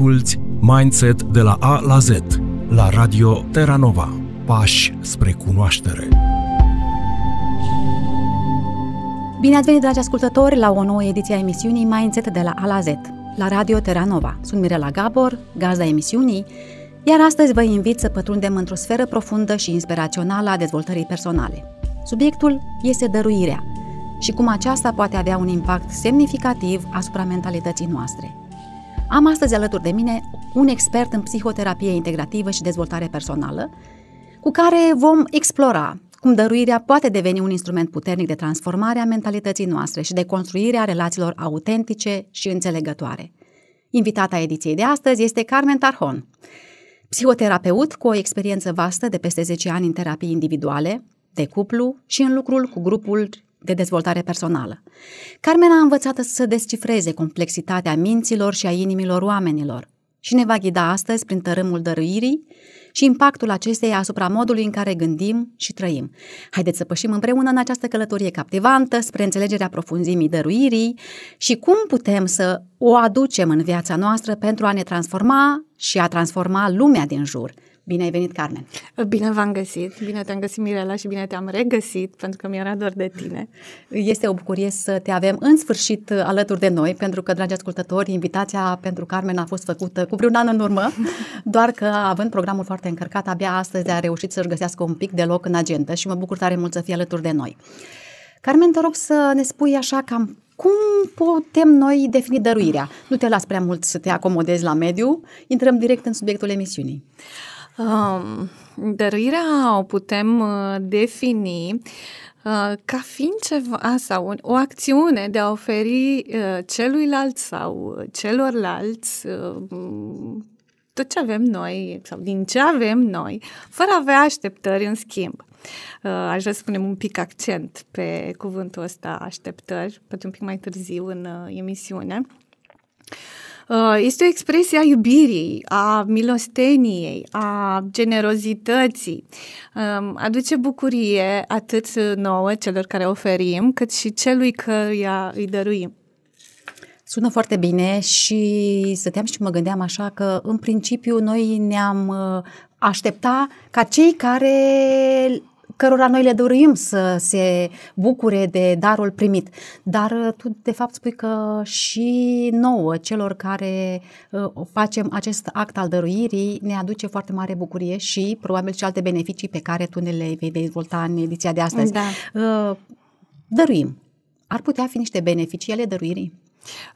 Asculți Mindset de la A la Z la Radio Terranova. Pași spre cunoaștere. Bine ați venit, dragi ascultători, la o nouă ediție a emisiunii Mindset de la A la Z la Radio Terranova. Sunt Mirela Gabor, gazda emisiunii, iar astăzi vă invit să pătrundem într-o sferă profundă și inspirațională a dezvoltării personale. Subiectul este dăruirea și cum aceasta poate avea un impact semnificativ asupra mentalității noastre. Am astăzi alături de mine un expert în psihoterapie integrativă și dezvoltare personală, cu care vom explora cum dăruirea poate deveni un instrument puternic de transformare a mentalității noastre și de construire a relațiilor autentice și înțelegătoare. Invitata ediției de astăzi este Carmen Tarhon, psihoterapeut cu o experiență vastă de peste 10 ani în terapii individuale, de cuplu și în lucrul cu grupul de dezvoltare personală. Carmen a învățat să descifreze complexitatea minților și a inimilor oamenilor și ne va ghida astăzi prin tărâmul dăruirii și impactul acesteia asupra modului în care gândim și trăim. Haideți să pășim împreună în această călătorie captivantă spre înțelegerea profunzimii dăruirii și cum putem să o aducem în viața noastră pentru a ne transforma și a transforma lumea din jur – Bine ai venit, Carmen! Bine v-am găsit, bine te-am găsit, Mirela, și bine te-am regăsit, pentru că mi-era dor de tine. Este o bucurie să te avem în sfârșit alături de noi, pentru că, dragi ascultători, invitația pentru Carmen a fost făcută cu vreun an în urmă, doar că, având programul foarte încărcat, abia astăzi a reușit să-și găsească un pic de loc în agenda și mă bucur tare mult să fie alături de noi. Carmen, te rog să ne spui așa cam cum putem noi defini dăruirea? Nu te las prea mult să te acomodezi la mediu, intrăm direct în subiectul emisiunii. Dăruirea o putem uh, defini uh, ca fiind ceva sau o acțiune de a oferi uh, celuilalt sau celorlalți tot ce avem noi sau din ce avem noi, fără a avea așteptări în schimb. Aș vrea să punem un pic accent pe cuvântul ăsta așteptări, poate un pic mai târziu în emisiune. Uh, este o expresie a iubirii, a milosteniei, a generozității. Um, aduce bucurie atât nouă celor care oferim, cât și celui căruia îi dăruim. Sună foarte bine și stăteam și mă gândeam așa că în principiu noi ne-am uh, aștepta ca cei care cărora noi le dorim să se bucure de darul primit. Dar uh, tu, de fapt, spui că și nouă, celor care uh, facem acest act al dăruirii, ne aduce foarte mare bucurie și probabil și alte beneficii pe care tu ne le vei dezvolta în ediția de astăzi. Da. Uh, dăruim. Ar putea fi niște beneficii ale dăruirii?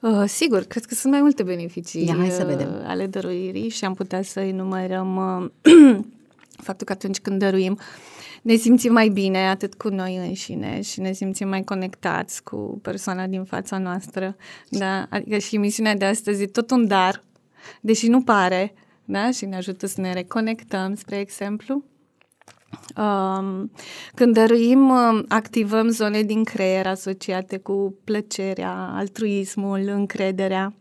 Uh, sigur, cred că sunt mai multe beneficii Ia, hai să vedem. Uh, ale dăruirii și am putea să enumerăm uh, faptul că atunci când dăruim ne simțim mai bine atât cu noi înșine și ne simțim mai conectați cu persoana din fața noastră. Da? Adică și misiunea de astăzi e tot un dar, deși nu pare, da? și ne ajută să ne reconectăm, spre exemplu. Um, când dăruim, um, activăm zone din creier asociate cu plăcerea, altruismul, încrederea.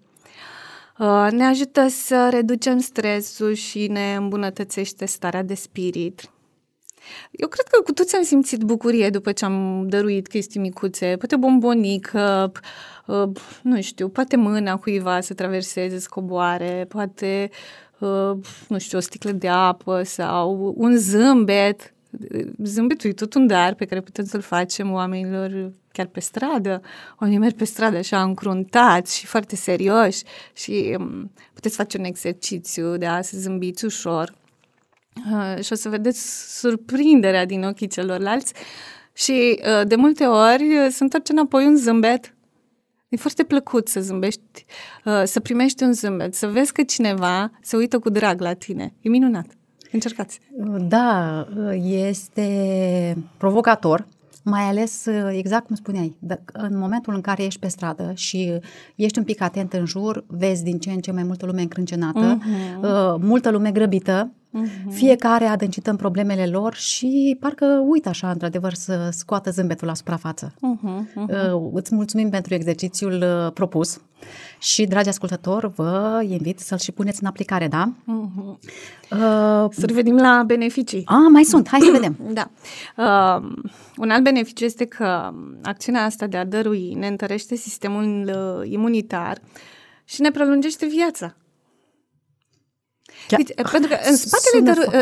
Uh, ne ajută să reducem stresul și ne îmbunătățește starea de spirit. Eu cred că cu toți am simțit bucurie după ce am dăruit chestii micuțe, poate bombonică, uh, nu știu, poate mâna cuiva să traverseze, să coboare, poate, uh, nu știu, o sticlă de apă sau un zâmbet. Zâmbetul e tot un dar pe care putem să-l facem oamenilor chiar pe stradă. Oamenii merg pe stradă așa încruntați și foarte serioși și um, puteți face un exercițiu de a să zâmbiți ușor Uh, și o să vedeți surprinderea din ochii celorlalți și uh, de multe ori uh, se întoarce înapoi un zâmbet. E foarte plăcut să zâmbești, să primești un zâmbet, să vezi că cineva se uită cu drag la tine. E minunat. Încercați. Da, este provocator, mai ales exact cum spuneai, da, în momentul în care ești pe stradă și ești un pic atent în jur, vezi din ce în ce mai multă lume încrâncenată, uh-huh. multă lume grăbită, Mm-hmm. Fiecare adâncită în problemele lor și parcă uită așa, într-adevăr, să scoată zâmbetul la suprafață. Mm-hmm. uh Îți mulțumim pentru exercițiul uh, propus și, dragi ascultători, vă invit să-l și puneți în aplicare, da? Mm-hmm. Uh, să revenim la beneficii. Ah, mai sunt, hai să vedem. da. Uh, un alt beneficiu este că um, acțiunea asta de a dărui ne întărește sistemul uh, imunitar și ne prelungește viața. Chiar... Deci, pentru că în spatele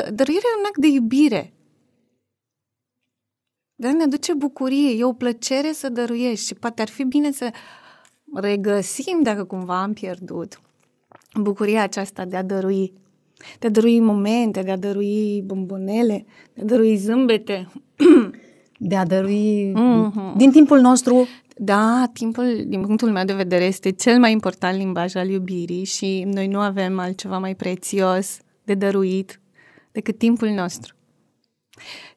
dăruirii e un act de iubire. Dar ne aduce bucurie, e o plăcere să dăruiești și poate ar fi bine să regăsim, dacă cumva am pierdut, bucuria aceasta de a dărui. De a dărui momente, de a dărui bombonele, de a dărui zâmbete. De a dărui mm-hmm. din timpul nostru da, timpul, din punctul meu de vedere, este cel mai important limbaj al iubirii și noi nu avem altceva mai prețios de dăruit decât timpul nostru.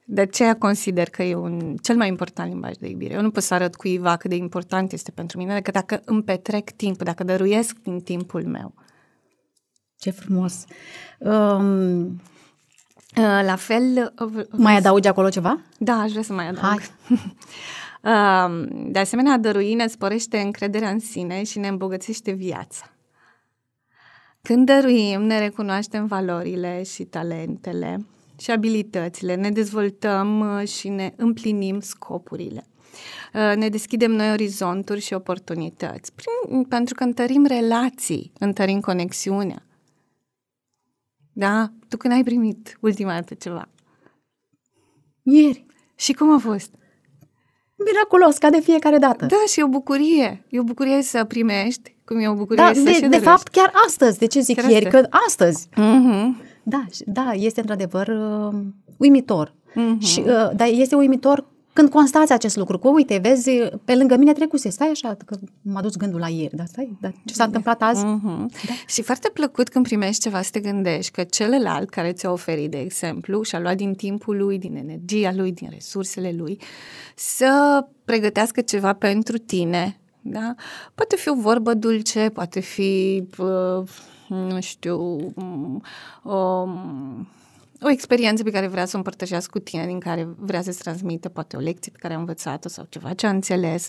De aceea consider că e un cel mai important limbaj de iubire. Eu nu pot să arăt cuiva cât de important este pentru mine decât dacă îmi petrec timp, dacă dăruiesc din timpul meu. Ce frumos! Um, la fel... Mai adaugi acolo ceva? Da, aș vrea să mai adaug. Hai. De asemenea, dăruirea dărui ne sporește încrederea în sine și ne îmbogățește viața. Când dăruim, ne recunoaștem valorile și talentele și abilitățile, ne dezvoltăm uh, și ne împlinim scopurile. Uh, ne deschidem noi orizonturi și oportunități, prin, pentru că întărim relații, întărim conexiunea. Da? Tu când ai primit ultima dată ceva? Ieri. Și cum a fost? miraculos, ca de fiecare dată. Da, și e o bucurie. E o bucurie să primești, cum e o bucurie da, să de, de fapt, chiar astăzi. De ce zic chiar ieri? Astăzi. Că astăzi. Mm-hmm. Da, da, este într-adevăr uh, uimitor. Mm-hmm. Și, uh, dar este uimitor când constați acest lucru, că uite, vezi, pe lângă mine trecuse, stai așa, că m-a dus gândul la ieri, dar stai, dar ce s-a întâmplat azi? Uh-huh. Da? Și foarte plăcut când primești ceva să te gândești că celălalt care ți-a oferit, de exemplu, și-a luat din timpul lui, din energia lui, din resursele lui, să pregătească ceva pentru tine, da? Poate fi o vorbă dulce, poate fi, uh, nu știu, um, um o experiență pe care vrea să o împărtășească cu tine, din care vrea să-ți transmită poate o lecție pe care a învățat-o sau ceva ce a înțeles.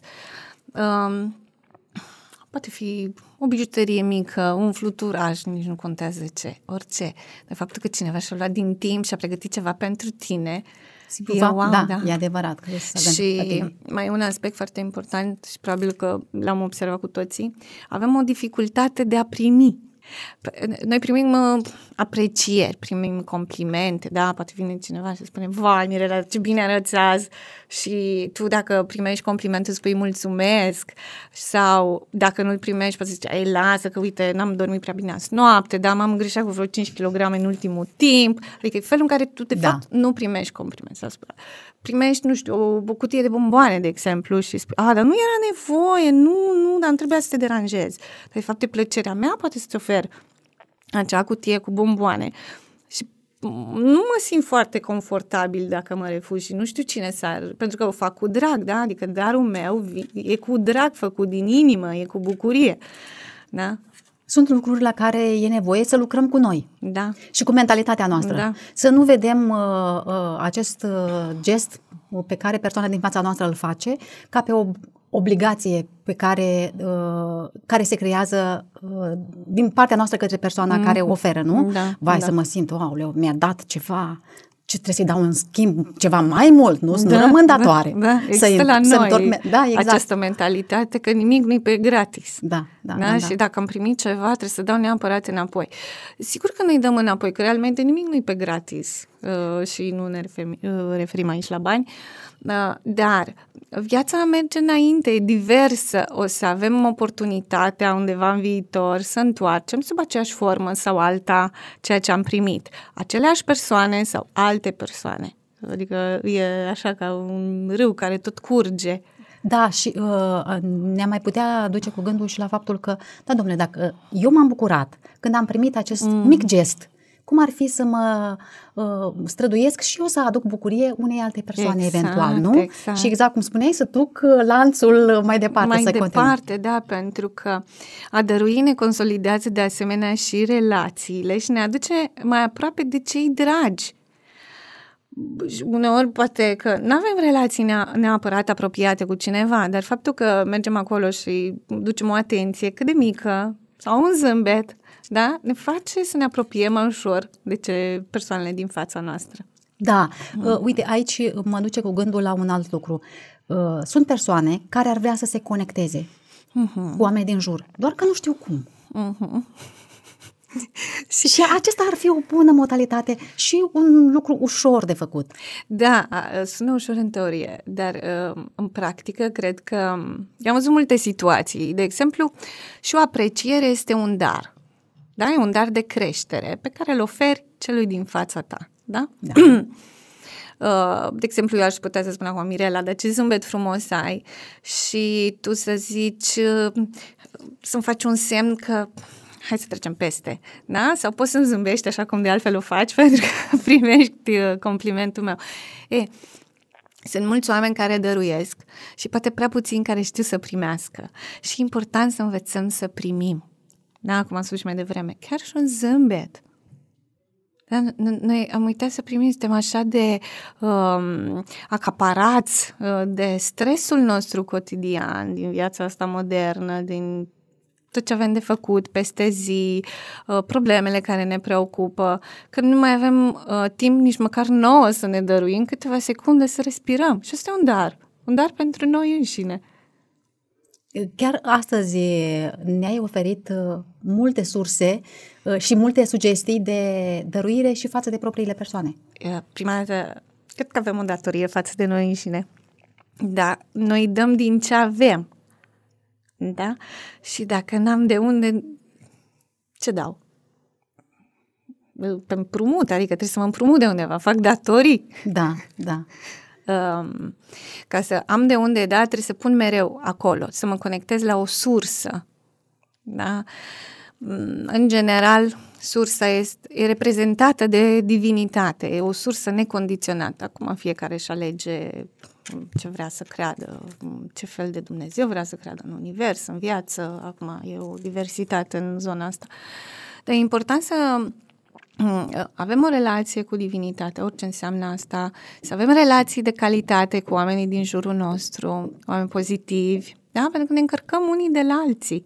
Um, poate fi o bijuterie mică, un fluturaj, nici nu contează ce, orice. De faptul că cineva și-a luat din timp și a pregătit ceva pentru tine, Sigur, e wow, da, da, e adevărat. Că și mai un aspect foarte important și probabil că l-am observat cu toții, avem o dificultate de a primi. Noi primim uh, aprecieri, primim complimente, da, poate vine cineva și spune, vai Mirela, ce bine arăți azi și tu dacă primești complimente spui mulțumesc sau dacă nu-l primești poți zice, ei lasă că uite, n-am dormit prea bine azi noapte, da, m-am greșit cu vreo 5 kg în ultimul timp, adică e felul în care tu de da. fapt nu primești complimente sau spune. primești, nu știu, o cutie de bomboane, de exemplu, și spui, a, ah, dar nu era nevoie, nu, nu, dar nu trebuia să te deranjezi. de fapt, e plăcerea mea poate să-ți ofer acea cutie cu bomboane. Și nu mă simt foarte confortabil dacă mă refuz și nu știu cine s-ar... Pentru că o fac cu drag, da? Adică darul meu e cu drag făcut din inimă, e cu bucurie. Da? Sunt lucruri la care e nevoie să lucrăm cu noi. Da. Și cu mentalitatea noastră. Da. Să nu vedem uh, uh, acest uh, gest pe care persoana din fața noastră îl face ca pe o obligație pe care, uh, care se creează uh, din partea noastră către persoana mm. care mm-hmm. oferă, nu? Da, Vai, da. să mă simt, wow, mi-a dat ceva, ce trebuie să-i dau în schimb ceva mai mult, nu? da, nu rămân da, datoare. Da, da. Există să la să noi torme... da, exact. această mentalitate că nimic nu-i pe gratis. Da, da, da, da, da, Și dacă am primit ceva, trebuie să dau neapărat înapoi. Sigur că nu-i dăm înapoi, că realmente nimic nu-i pe gratis. Uh, și nu ne referim, uh, referim aici la bani, uh, dar viața merge înainte, e diversă, o să avem oportunitatea undeva în viitor să întoarcem sub aceeași formă sau alta ceea ce am primit, aceleași persoane sau alte persoane. Adică e așa ca un râu care tot curge. Da, și uh, ne-am mai putea duce cu gândul și la faptul că, da, domnule, dacă eu m-am bucurat când am primit acest mm. mic gest cum ar fi să mă uh, străduiesc și eu să aduc bucurie unei alte persoane exact, eventual, nu? Exact. Și exact cum spuneai, să duc uh, lanțul mai departe. Mai să departe, continui. da, pentru că a dărui ne consolidează de asemenea și relațiile și ne aduce mai aproape de cei dragi uneori poate că nu avem relații neapărat apropiate cu cineva, dar faptul că mergem acolo și ducem o atenție cât de mică sau un zâmbet da? ne face să ne apropiem mai ușor de ce persoanele din fața noastră. Da, uh, uite, aici mă duce cu gândul la un alt lucru. Uh, sunt persoane care ar vrea să se conecteze uh-huh. cu oameni din jur, doar că nu știu cum. Mhm. Uh-huh. și, și acesta ar fi o bună modalitate și un lucru ușor de făcut. Da, sună ușor în teorie, dar uh, în practică cred că mm, am văzut multe situații. De exemplu, și o apreciere este un dar. Da? E un dar de creștere pe care îl oferi celui din fața ta. Da? da. Uh, de exemplu, eu aș putea să spun acum, Mirela, dar ce zâmbet frumos ai și tu să zici, uh, să-mi faci un semn că hai să trecem peste, da? Sau poți să-mi zâmbești așa cum de altfel o faci pentru că primești uh, complimentul meu. E, sunt mulți oameni care dăruiesc și poate prea puțini care știu să primească. Și e important să învățăm să primim. Da, cum am spus și mai devreme, chiar și un zâmbet. Da, noi am uitat să primim, suntem așa de um, acaparați uh, de stresul nostru cotidian din viața asta modernă, din tot ce avem de făcut peste zi, uh, problemele care ne preocupă, că nu mai avem uh, timp nici măcar nouă să ne dăruim câteva secunde să respirăm. Și asta e un dar, un dar pentru noi înșine. Chiar astăzi ne-ai oferit uh, multe surse uh, și multe sugestii de dăruire și față de propriile persoane. Prima dată, cred că avem o datorie față de noi înșine. Da, noi dăm din ce avem. Da? Și dacă n-am de unde, ce dau? Împrumut, adică trebuie să mă împrumut de undeva, fac datorii. Da, da. Um, ca să am de unde da, trebuie să pun mereu acolo, să mă conectez la o sursă. Da? Mm, în general, sursa este, e reprezentată de divinitate, e o sursă necondiționată. Acum fiecare își alege ce vrea să creadă, ce fel de Dumnezeu vrea să creadă în univers, în viață. Acum e o diversitate în zona asta. Dar e important să Mm, avem o relație cu divinitatea, orice înseamnă asta, să avem relații de calitate cu oamenii din jurul nostru, oameni pozitivi, da? pentru că ne încărcăm unii de la alții.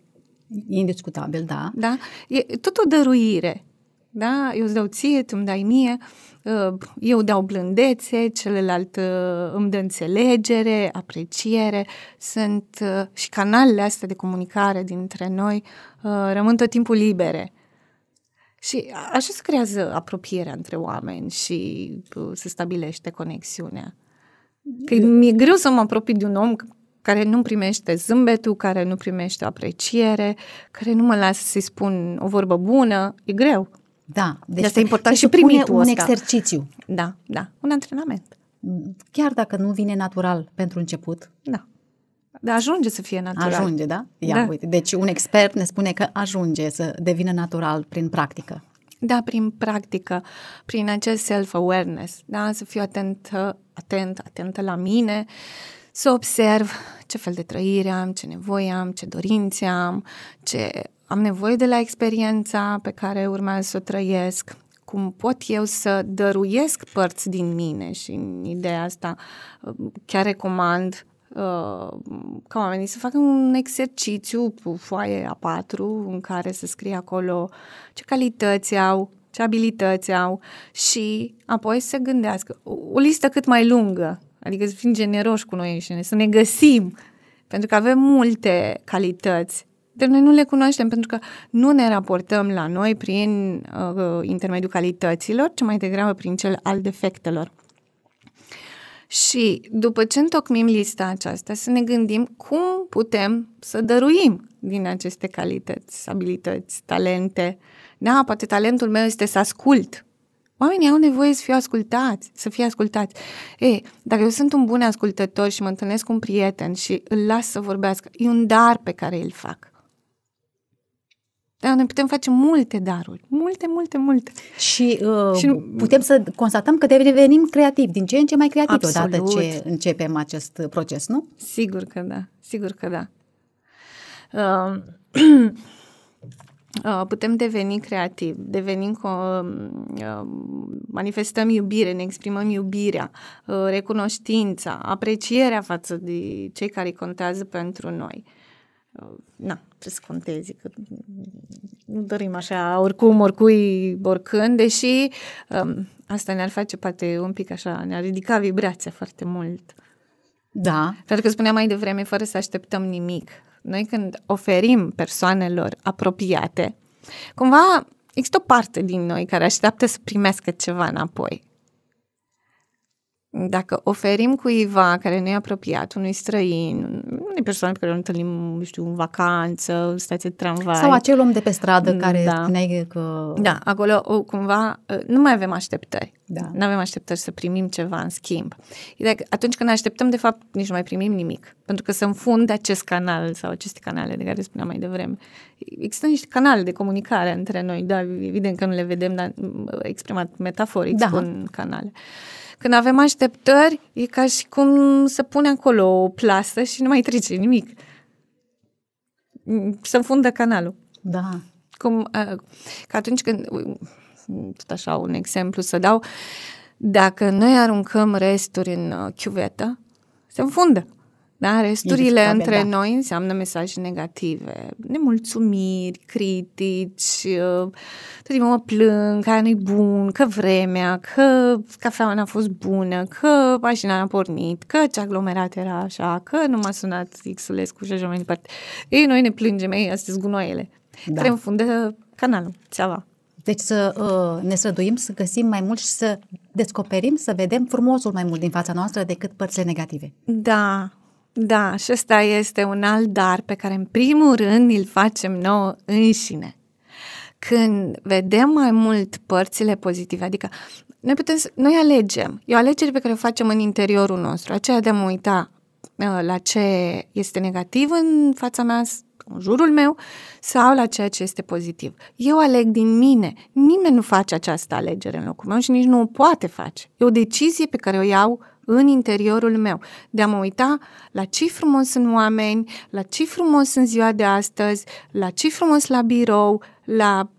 Indiscutabil, da. Da? E tot o dăruire. Da? Eu îți dau ție, tu îmi dai mie, uh, eu dau blândețe, celălalt uh, îmi dă înțelegere, apreciere. Sunt uh, și canalele astea de comunicare dintre noi rămân tot timpul libere. Și așa se creează apropierea între oameni și uh, se stabilește conexiunea. Că mi-e greu să mă apropii de un om care nu primește zâmbetul, care nu primește apreciere, care nu mă lasă să-i spun o vorbă bună. E greu. Da. Deci de asta e important și primitul un ăsta. exercițiu. Da, da. Un antrenament. Chiar dacă nu vine natural pentru început. Da. Da, ajunge să fie natural. Ajunge, da? Ia, da. uite. Deci un expert ne spune că ajunge să devină natural prin practică. Da, prin practică, prin acest self-awareness, da? Să fiu atent, atent, atentă la mine, să observ ce fel de trăire am, ce nevoie am, ce dorințe am, ce am nevoie de la experiența pe care urmează să o trăiesc, cum pot eu să dăruiesc părți din mine și în ideea asta uh, chiar recomand Uh, ca oamenii să facă un exercițiu cu foaie A4 în care să scrie acolo ce calități au, ce abilități au și apoi să gândească o listă cât mai lungă, adică să fim generoși cu noi înșine, să ne găsim, pentru că avem multe calități dar noi nu le cunoaștem pentru că nu ne raportăm la noi prin uh, intermediul calităților, ci mai degrabă prin cel al defectelor. Și după ce întocmim lista aceasta, să ne gândim cum putem să dăruim din aceste calități, abilități, talente. Da, poate talentul meu este să ascult. Oamenii au nevoie să fie ascultați, să fie ascultați. Ei, dacă eu sunt un bun ascultător și mă întâlnesc cu un prieten și îl las să vorbească, e un dar pe care îl fac. Dar noi putem face multe daruri, multe, multe, multe. Și, uh, și nu... putem să constatăm că devenim creativi, din ce în ce mai creativi Absolut. odată ce începem acest proces, nu? Sigur că da, sigur că da. Um, uh, putem deveni creativi, devenim, um, um, manifestăm iubire, ne exprimăm iubirea, uh, recunoștința, aprecierea față de cei care contează pentru noi. Uh, na, trebuie să contezi, că nu dorim așa oricum, oricui, oricând, deși um, asta ne-ar face poate un pic așa, ne-ar ridica vibrația foarte mult. Da. Pentru că spuneam mai devreme, fără să așteptăm nimic. Noi când oferim persoanelor apropiate, cumva există o parte din noi care așteaptă să primească ceva înapoi dacă oferim cuiva care nu e apropiat, unui străin, unei persoane pe care o întâlnim, nu știu, în vacanță, în stație de tramvai. Sau acel om de pe stradă mm, care da. spuneai că... Da, acolo cumva ă, nu mai avem așteptări. Da. Nu avem așteptări să primim ceva în schimb. Deci atunci când așteptăm, de fapt, nici nu mai primim nimic. Pentru că se de acest canal sau aceste canale de care spuneam mai devreme. Există niște canale de comunicare între noi, da, evident că nu le vedem, dar mm, exprimat metaforic da. spun canale. Când avem așteptări, e ca și cum să pune acolo o plasă și nu mai trece nimic. Să înfundă canalul. Da. Cum, că atunci când, tot așa un exemplu să dau, dacă noi aruncăm resturi în uh, chiuvetă, se înfundă. Da? Resturile discabil, între da. noi înseamnă mesaje negative, nemulțumiri, critici, uh, tot timpul mă plâng că nu-i bun, că vremea, că cafeaua n-a fost bună, că mașina n-a pornit, că ce aglomerat era așa, că nu m-a sunat Xulescu și așa mai departe. Ei, noi ne plângem, ei, astea gunoaiele. Da. Trebuie în fundă canalul, țeava. Deci să uh, ne străduim, să găsim mai mult și să descoperim, să vedem frumosul mai mult din fața noastră decât părțile negative. Da, da, și ăsta este un alt dar pe care în primul rând îl facem nouă înșine. Când vedem mai mult părțile pozitive, adică noi, putem, noi alegem, e o alegere pe care o facem în interiorul nostru, aceea de a mă uita uh, la ce este negativ în fața mea, în jurul meu, sau la ceea ce este pozitiv. Eu aleg din mine. Nimeni nu face această alegere în locul meu și nici nu o poate face. E o decizie pe care o iau în interiorul meu, de a mă uita la ce frumos sunt oameni, la ce frumos sunt ziua de astăzi, la ce frumos la birou, la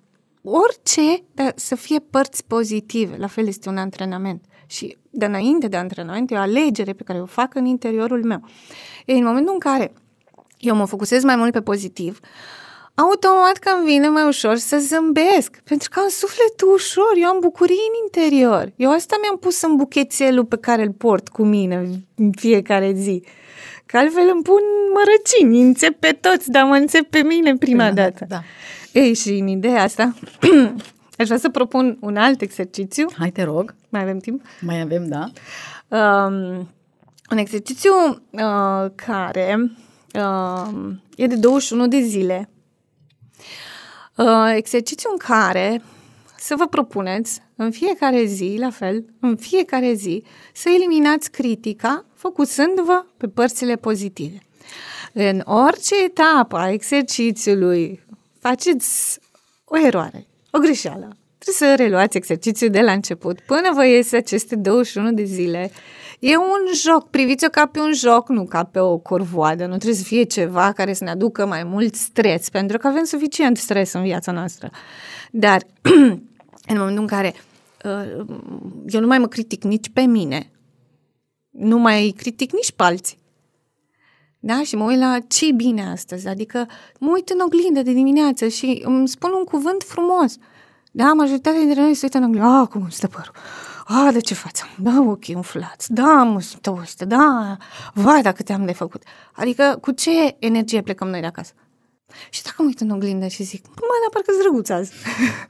orice, dar să fie părți pozitive. La fel este un antrenament. Și de înainte de antrenament e o alegere pe care o fac în interiorul meu. E în momentul în care eu mă focusez mai mult pe pozitiv, uh, automat că îmi vine mai ușor să zâmbesc, pentru că am sufletul ușor, eu am bucurii în interior. Eu asta mi-am pus în buchețelul pe care îl port cu mine în fiecare zi. Că altfel îmi pun mărăcini, înțep pe toți, dar mă înțep pe mine prima, prima dată. dată. Da. Ei, și în ideea asta, aș vrea să propun un alt exercițiu. Hai, te rog. Mai avem timp? Mai avem, da. Um, un exercițiu uh, care uh, e de 21 de zile Uh, exercițiu în care să vă propuneți în fiecare zi, la fel, în fiecare zi, să eliminați critica focusându-vă pe părțile pozitive. În orice etapă a exercițiului faceți o eroare, o greșeală. Trebuie să reluați exercițiul de la început până vă iese aceste 21 de zile E un joc, priviți-o ca pe un joc, nu ca pe o corvoadă. Nu trebuie să fie ceva care să ne aducă mai mult stres, pentru că avem suficient stres în viața noastră. Dar în momentul în care uh, eu nu mai mă critic nici pe mine, nu mai critic nici pe alții, da? Și mă uit la ce bine astăzi, adică mă uit în oglindă de dimineață și îmi spun un cuvânt frumos. Da, majoritatea dintre noi se uită în oglindă, ah, cum stă părul, a, de ce față? Da, ochii umflați, da, mustoste, da, vai dacă te-am de făcut. Adică cu ce energie plecăm noi de acasă? Și dacă mă uit în oglindă și zic, mă, dar parcă-s drăguță azi.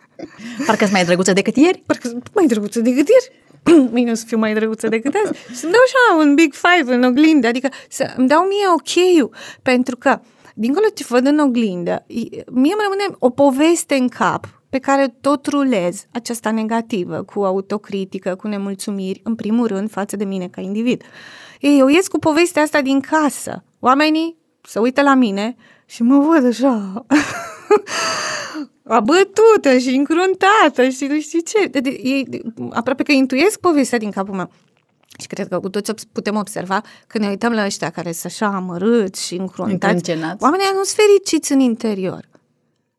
parcă mai drăguță decât ieri? Parcă mai drăguță decât ieri. Mine o să fiu mai drăguță decât azi. Și îmi dau așa un big five în oglindă, adică să îmi dau mie ok pentru că dincolo ce văd în oglindă, mie îmi rămâne o poveste în cap pe care tot rulez, aceasta negativă, cu autocritică, cu nemulțumiri, în primul rând față de mine ca individ. Ei, eu ies cu povestea asta din casă. Oamenii se uită la mine și mă văd așa abătută și încruntată și nu știu ce. De, de, de, aproape că intuiesc povestea din capul meu. Și cred că cu toți putem observa că ne uităm la ăștia care sunt așa amărâți și încruntați. Oamenii nu sunt fericiți în interior.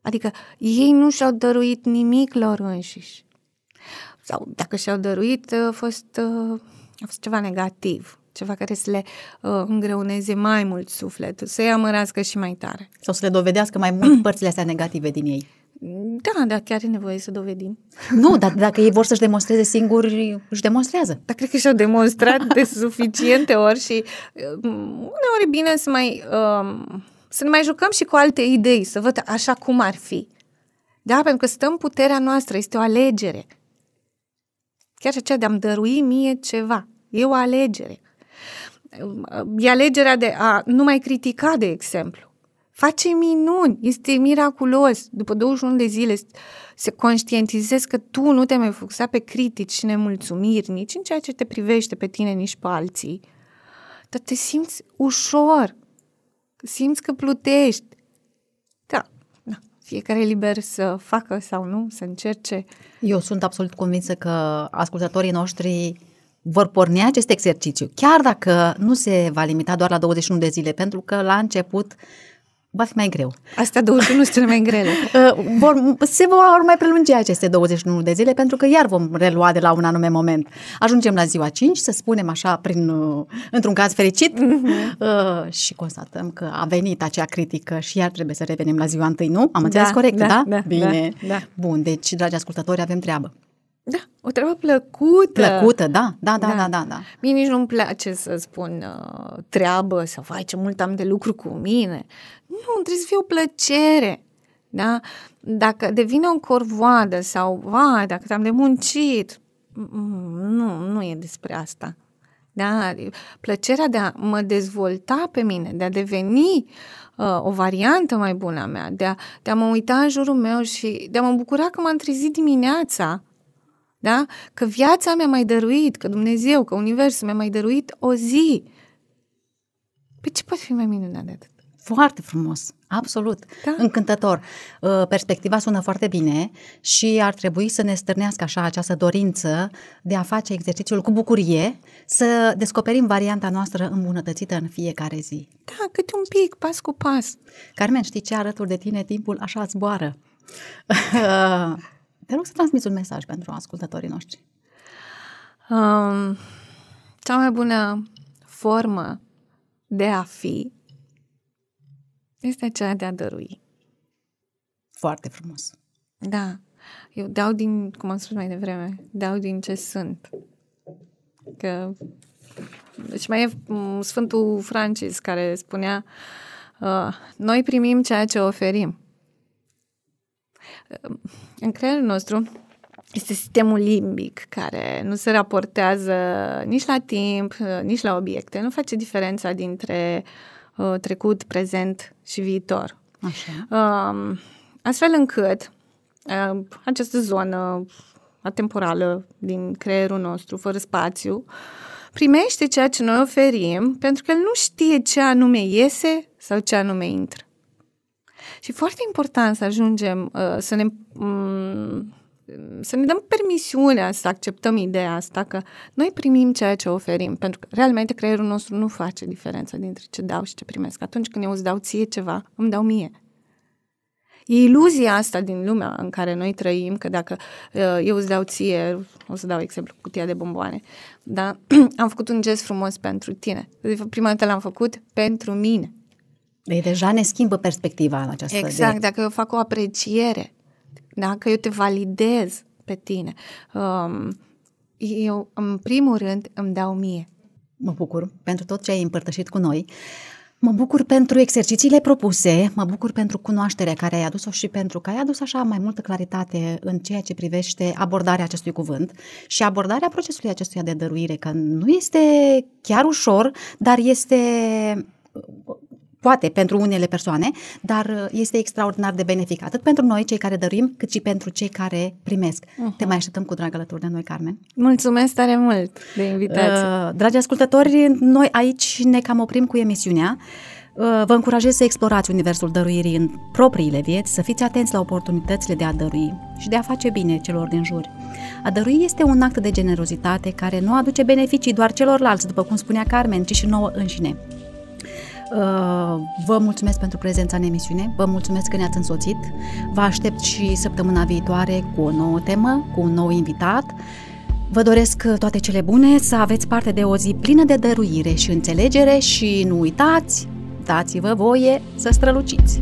Adică ei nu și-au dăruit nimic lor înșiși. Sau dacă și-au dăruit, uh, a fost, uh, a fost ceva negativ, ceva care să le uh, îngreuneze mai mult sufletul, să-i amărească și mai tare. Sau să le dovedească mai mult părțile astea negative din ei. Da, dar chiar e nevoie să dovedim. Nu, dar dacă ei vor să-și demonstreze singuri, își demonstrează. Dar cred că și-au demonstrat de suficiente ori și uh, uneori e bine să mai um, să ne mai jucăm și cu alte idei, să văd așa cum ar fi. Da, pentru că stăm puterea noastră, este o alegere. Chiar și aceea de a-mi dărui mie ceva. E o alegere. E alegerea de a nu mai critica, de exemplu. Face minuni, este miraculos. După 21 de zile se conștientizezi că tu nu te mai focusa pe critici și nemulțumiri, nici în ceea ce te privește pe tine, nici pe alții. Dar te simți ușor, simți că plutești. Da, da. Fiecare e liber să facă sau nu, să încerce. Eu sunt absolut convinsă că ascultătorii noștri vor porni acest exercițiu, chiar dacă nu se va limita doar la 21 de zile, pentru că la început uh, va fi mai greu. Astea 21 sunt cele mai grele. Uh, vor, se vor mai prelungi aceste 21 de zile pentru că iar vom relua de la un anume moment. Ajungem la ziua 5, să spunem așa, prin, uh, într-un caz fericit mm-hmm. și constatăm că a venit acea critică și iar trebuie să revenim la ziua 1, nu? Am înțeles da, corect, da? da? da Bine. Da, da. Bun, deci, dragi ascultători, avem treabă. Da, o treabă plăcută. Plăcută, da, da, da, da, da, da. da, Mie nici nu-mi place să spun uh, treabă să vai, ce mult am de lucru cu mine. Nu, trebuie să fie o plăcere. Da? Dacă devine o corvoadă sau, va, dacă am de muncit, mm, nu, nu e despre asta. Da? Plăcerea de a mă dezvolta pe mine, de a deveni uh, o variantă mai bună a mea, de a, de a mă uita în jurul meu și de a mă bucura că m-am trezit dimineața da? Că viața mi-a mai dăruit, că Dumnezeu, că Universul mi-a mai dăruit o zi. Pe păi ce poate fi mai minunat de atât? Foarte frumos, absolut, da. încântător. Uh, perspectiva sună foarte bine și ar trebui să ne stârnească așa această dorință de a face exercițiul cu bucurie, să descoperim varianta noastră îmbunătățită în fiecare zi. Da, câte un pic, pas cu pas. Carmen, știi ce? Arături de tine timpul așa zboară. Te rog să transmiți un mesaj pentru ascultătorii noștri. Um, cea mai bună formă de a fi este aceea de a dărui. Foarte frumos. Da. Eu dau din, cum am spus mai devreme, dau din ce sunt. Că... Deci mai e Sfântul Francis care spunea uh, noi primim ceea ce oferim în creierul nostru este sistemul limbic care nu se raportează nici la timp, nici la obiecte, nu face diferența dintre uh, trecut, prezent și viitor. Așa. Uh, astfel încât uh, această zonă atemporală din creierul nostru, fără spațiu, primește ceea ce noi oferim pentru că el nu știe ce anume iese sau ce anume intră. Și foarte important să ajungem uh, să ne mm, să ne dăm permisiunea să acceptăm ideea asta că noi primim ceea ce oferim, pentru că realmente creierul nostru nu face diferența dintre ce dau și ce primesc. Atunci când eu îți dau ție ceva, îmi dau mie. E iluzia asta din lumea în care noi trăim, că dacă uh, eu îți dau ție, o să dau exemplu cutia de bomboane, dar am făcut un gest frumos pentru tine. De fapt, prima dată l-am făcut pentru mine. Ei deja ne schimbă perspectiva în această Exact, de... dacă eu fac o apreciere, dacă eu te validez pe tine, um, eu, în primul rând, îmi dau mie. Mă bucur pentru tot ce ai împărtășit cu noi. Mă bucur pentru exercițiile propuse, mă bucur pentru cunoașterea care ai adus-o și pentru că ai adus așa mai multă claritate în ceea ce privește abordarea acestui cuvânt și abordarea procesului acestuia de dăruire, că nu este chiar ușor, dar este poate pentru unele persoane, dar uh, este extraordinar de benefic, atât pentru noi, cei care dăruim, cât și pentru cei care primesc. Uh-huh. Te mai așteptăm cu drag alături de noi, Carmen. Mulțumesc tare mult de invitație. Uh, dragi ascultători, noi aici ne cam oprim cu emisiunea. Uh, vă încurajez să explorați universul dăruirii în propriile vieți, să fiți atenți la oportunitățile de a dărui și de a face bine celor din jur. A dărui este un act de generozitate care nu aduce beneficii doar celorlalți, după cum spunea Carmen, ci și nouă înșine. Uh, vă mulțumesc pentru prezența în emisiune, vă mulțumesc că ne-ați însoțit. Vă aștept și săptămâna viitoare cu o nouă temă, cu un nou invitat. Vă doresc toate cele bune, să aveți parte de o zi plină de dăruire și înțelegere și nu uitați, dați-vă voie să străluciți!